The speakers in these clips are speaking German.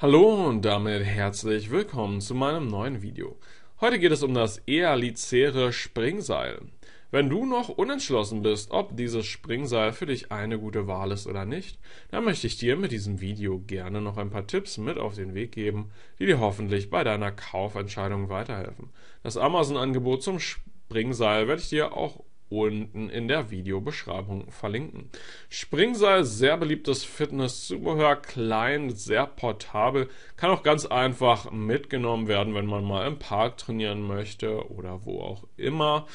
Hallo und damit herzlich willkommen zu meinem neuen Video. Heute geht es um das ealicäre Springseil. Wenn du noch unentschlossen bist, ob dieses Springseil für dich eine gute Wahl ist oder nicht, dann möchte ich dir mit diesem Video gerne noch ein paar Tipps mit auf den Weg geben, die dir hoffentlich bei deiner Kaufentscheidung weiterhelfen. Das Amazon-Angebot zum Springseil werde ich dir auch unten in der Videobeschreibung verlinken. Springseil, sehr beliebtes Fitnesszubehör, klein, sehr portabel, kann auch ganz einfach mitgenommen werden, wenn man mal im Park trainieren möchte oder wo auch immer.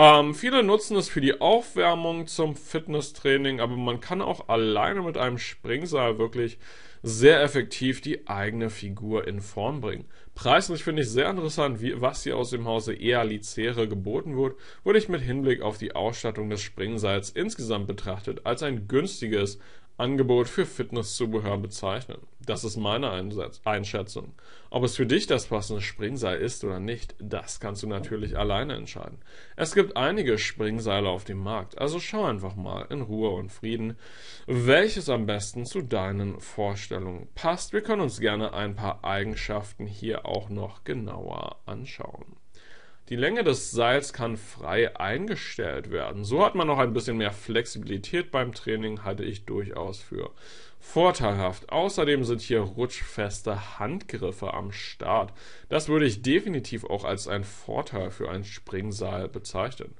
Ähm, viele nutzen es für die Aufwärmung zum Fitnesstraining, aber man kann auch alleine mit einem Springseil wirklich sehr effektiv die eigene Figur in Form bringen. Preislich finde ich sehr interessant, wie, was hier aus dem Hause Lizere geboten wird, wurde ich mit Hinblick auf die Ausstattung des Springseils insgesamt betrachtet als ein günstiges, Angebot für Fitnesszubehör bezeichnen. Das ist meine Einsatz Einschätzung. Ob es für dich das passende Springseil ist oder nicht, das kannst du natürlich alleine entscheiden. Es gibt einige Springseile auf dem Markt, also schau einfach mal in Ruhe und Frieden, welches am besten zu deinen Vorstellungen passt. Wir können uns gerne ein paar Eigenschaften hier auch noch genauer anschauen. Die Länge des Seils kann frei eingestellt werden. So hat man noch ein bisschen mehr Flexibilität beim Training, halte ich durchaus für vorteilhaft. Außerdem sind hier rutschfeste Handgriffe am Start. Das würde ich definitiv auch als ein Vorteil für ein Springseil bezeichnen.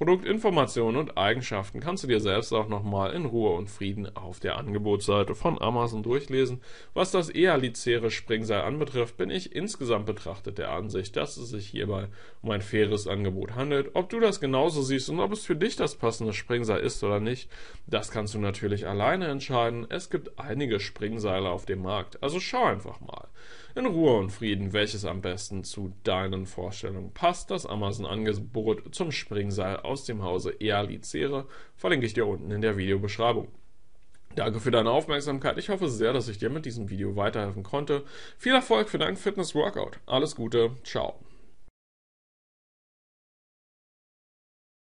Produktinformationen und Eigenschaften kannst du dir selbst auch nochmal in Ruhe und Frieden auf der Angebotsseite von Amazon durchlesen. Was das eher ealitäre Springseil anbetrifft, bin ich insgesamt betrachtet der Ansicht, dass es sich hierbei um ein faires Angebot handelt. Ob du das genauso siehst und ob es für dich das passende Springseil ist oder nicht, das kannst du natürlich alleine entscheiden. Es gibt einige Springseile auf dem Markt, also schau einfach mal in Ruhe und Frieden, welches am besten zu deinen Vorstellungen passt, das Amazon-Angebot zum Springseil aus dem Hause Ealizere verlinke ich dir unten in der Videobeschreibung. Danke für deine Aufmerksamkeit. Ich hoffe sehr, dass ich dir mit diesem Video weiterhelfen konnte. Viel Erfolg für dein Fitness-Workout. Alles Gute. Ciao.